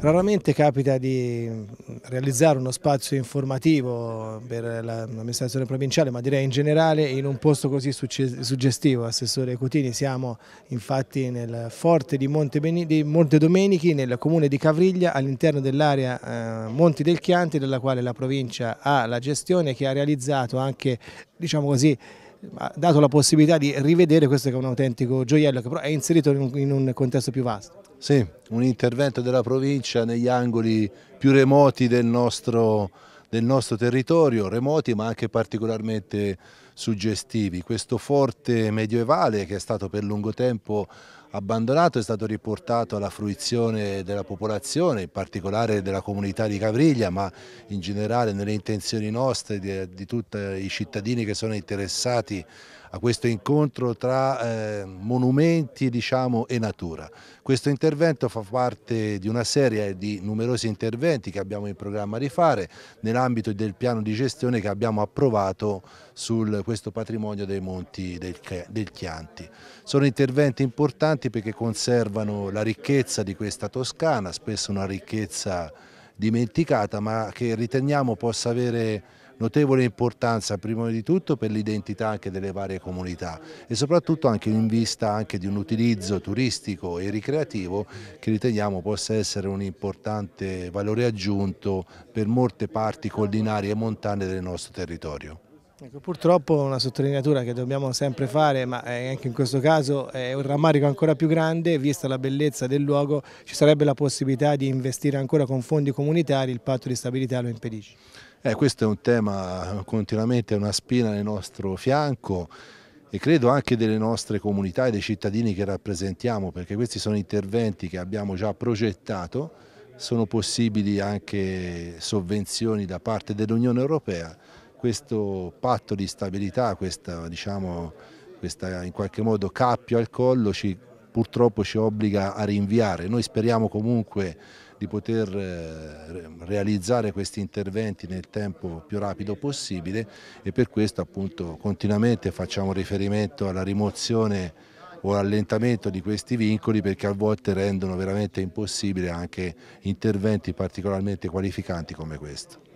Raramente capita di realizzare uno spazio informativo per l'amministrazione provinciale, ma direi in generale in un posto così suggestivo. Assessore Cutini, siamo infatti nel forte di Monte, di Monte Domenichi, nel comune di Cavriglia, all'interno dell'area eh, Monti del Chianti, della quale la provincia ha la gestione, che ha realizzato anche, diciamo così, ha dato la possibilità di rivedere questo che è un autentico gioiello che però è inserito in un, in un contesto più vasto. Sì, un intervento della provincia negli angoli più remoti del nostro, del nostro territorio, remoti ma anche particolarmente suggestivi. Questo forte medioevale che è stato per lungo tempo abbandonato è stato riportato alla fruizione della popolazione, in particolare della comunità di Cavriglia, ma in generale nelle intenzioni nostre di, di tutti i cittadini che sono interessati a questo incontro tra eh, monumenti diciamo, e natura. Questo intervento fa parte di una serie di numerosi interventi che abbiamo in programma di fare nell'ambito del piano di gestione che abbiamo approvato sul questo patrimonio dei monti del, del Chianti. Sono interventi importanti perché conservano la ricchezza di questa Toscana, spesso una ricchezza dimenticata ma che riteniamo possa avere notevole importanza prima di tutto per l'identità anche delle varie comunità e soprattutto anche in vista anche di un utilizzo turistico e ricreativo che riteniamo possa essere un importante valore aggiunto per molte parti collinari e montane del nostro territorio. Ecco, purtroppo una sottolineatura che dobbiamo sempre fare, ma eh, anche in questo caso è un rammarico ancora più grande, vista la bellezza del luogo ci sarebbe la possibilità di investire ancora con fondi comunitari, il patto di stabilità lo impedisce. Eh, questo è un tema eh, continuamente, una spina nel nostro fianco e credo anche delle nostre comunità e dei cittadini che rappresentiamo, perché questi sono interventi che abbiamo già progettato, sono possibili anche sovvenzioni da parte dell'Unione Europea questo patto di stabilità, questa, diciamo, questa in qualche modo cappio al collo ci, purtroppo ci obbliga a rinviare. Noi speriamo comunque di poter eh, realizzare questi interventi nel tempo più rapido possibile e per questo appunto continuamente facciamo riferimento alla rimozione o allentamento di questi vincoli perché a volte rendono veramente impossibile anche interventi particolarmente qualificanti come questo.